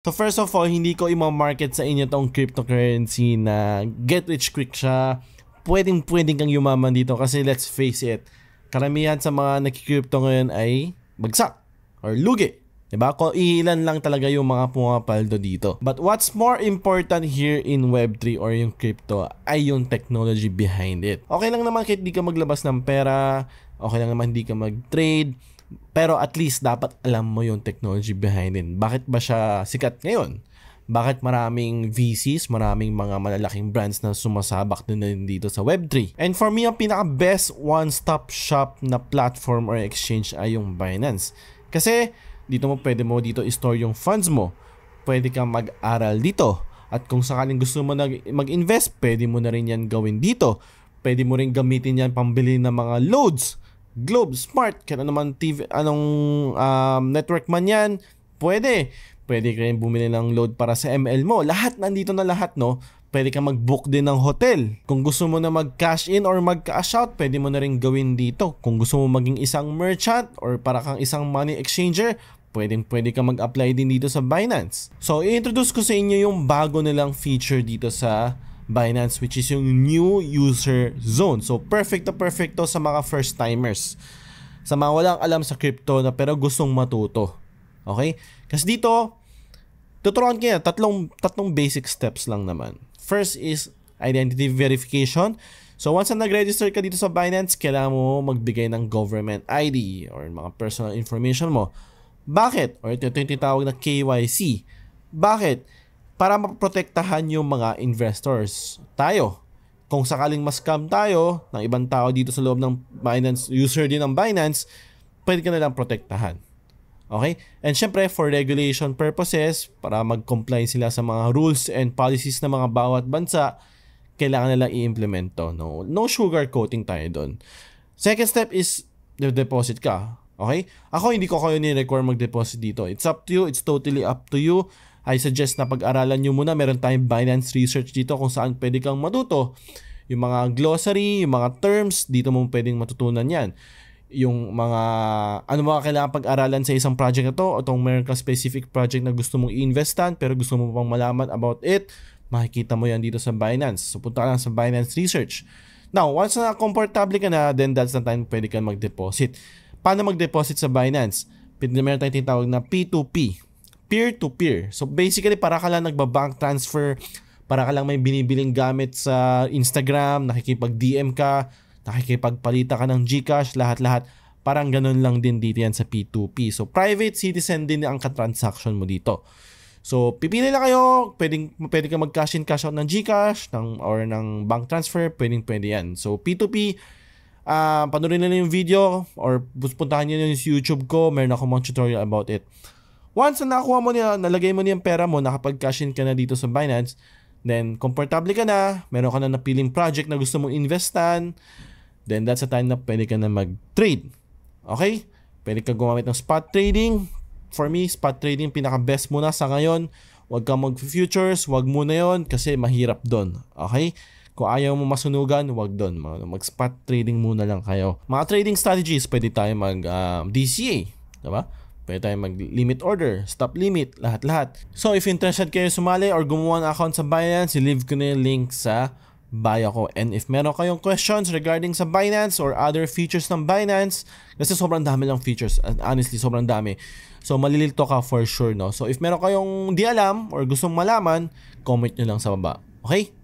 So first of all, hindi ko i-market sa inyo tong cryptocurrency na get rich quick siya. Pwedeng pwedeng kang yumaman dito kasi let's face it, karamihan sa mga nagki-crypto ngayon ay bagsak or lugi. Diba? Kung ilan lang talaga yung mga pumapaldo dito. But what's more important here in Web3 or yung crypto ay yung technology behind it. Okay lang naman kahit di ka maglabas ng pera, okay lang naman hindi ka mag-trade, pero at least dapat alam mo yung technology behind it. Bakit ba siya sikat ngayon? Bakit maraming VCs, maraming mga malalaking brands na sumasabak na din dito sa Web3? And for me, ang pinaka-best one-stop shop na platform or exchange ay yung Binance. Kasi dito mo pwede mo dito i-store yung funds mo. Pwede kang mag-aral dito. At kung sakaling gusto mo mag-invest, pwede mo na rin yan gawin dito. Pwede mo rin gamitin yan pambili ng mga loads Globe, Smart, kaya naman TV, anong um, network man yan, pwede. Pwede ka rin bumili ng load para sa ML mo. Lahat, nandito na lahat, no? Pwede ka mag-book din ng hotel. Kung gusto mo na mag-cash in or mag-cash out, pwede mo na rin gawin dito. Kung gusto mo maging isang merchant or para kang isang money exchanger, pwedeng pwede ka mag-apply din dito sa Binance. So, i-introduce ko sa inyo yung bago nilang feature dito sa Binance which is yung new user zone. So perfect to perfect to sa mga first timers. Sa mga walang alam sa crypto na pero gustong matuto. Okay? Kasi dito, tuturuan kaya tatlong, tatlong basic steps lang naman. First is identity verification. So once na nag-register ka dito sa Binance, kailangan mo magbigay ng government ID or mga personal information mo. Bakit? Or ito yung tinatawag na KYC. Bakit? para maprotektahan yung mga investors. Tayo, kung sakaling mascam tayo ng ibang tao dito sa loob ng Binance, user din ng Binance, pwede ka na lang protektahan. Okay? And syempre, for regulation purposes, para mag-comply sila sa mga rules and policies ng mga bawat bansa, kailangan nilang i-implement to. No, no sugar coating tayo doon. Second step is deposit ka. Okay? Ako hindi ko kayo ni-require mag-deposit dito. It's up to you. It's totally up to you I suggest na pag-aralan nyo muna. Meron tayong Binance Research dito kung saan pwede kang matuto. Yung mga glossary, yung mga terms, dito mo pwedeng matutunan yan. Yung mga, ano mga kailangan pag-aralan sa isang project na to, o itong meron kang specific project na gusto mong i-investan, pero gusto mo pang malaman about it, makikita mo yan dito sa Binance. So, punta ka lang sa Binance Research. Now, once na comfortable ka na, then that's the time pwede kang mag-deposit. Paano mag-deposit sa Binance? Meron tayong tinatawag na P2P, peer-to-peer. So basically, para ka lang nagbabank transfer, para ka lang may binibiling gamit sa Instagram, nakikipag-DM ka, nakikipagpalita ka ng Gcash, lahat-lahat. Parang ganun lang din dito yan sa P2P. So private citizen din ang katransaction mo dito. So pipili lang kayo, pwedeng pwede ka mag-cash in cash out ng Gcash ng or ng bank transfer, pwedeng pwede yan. So P2P uh, ah, panoorin lang yung video or puntahan nyo yung YouTube ko. Meron akong mga tutorial about it. Once na nakuha mo na, nalagay mo na yung pera mo, nakapag-cash in ka na dito sa Binance, then komportable ka na, meron ka na napiling project na gusto mong investan, then that's the time na pwede ka na mag-trade. Okay? Pwede ka gumamit ng spot trading. For me, spot trading pinaka-best muna sa ngayon. Huwag kang mag-futures, huwag muna yon kasi mahirap doon. Okay? Kung ayaw mo masunugan, huwag doon. Mag-spot trading muna lang kayo. Mga trading strategies, pwede tayo mag-DCA. Um, DCA, diba? Pwede tayong mag-limit order, stop limit, lahat-lahat. So if interested kayo sumali or gumawa ng account sa Binance, i-leave ko na yung link sa bio ko. And if meron kayong questions regarding sa Binance or other features ng Binance, kasi sobrang dami lang features. And honestly, sobrang dami. So, malilito ka for sure, no? So, if meron kayong di alam or gustong malaman, comment nyo lang sa baba. Okay?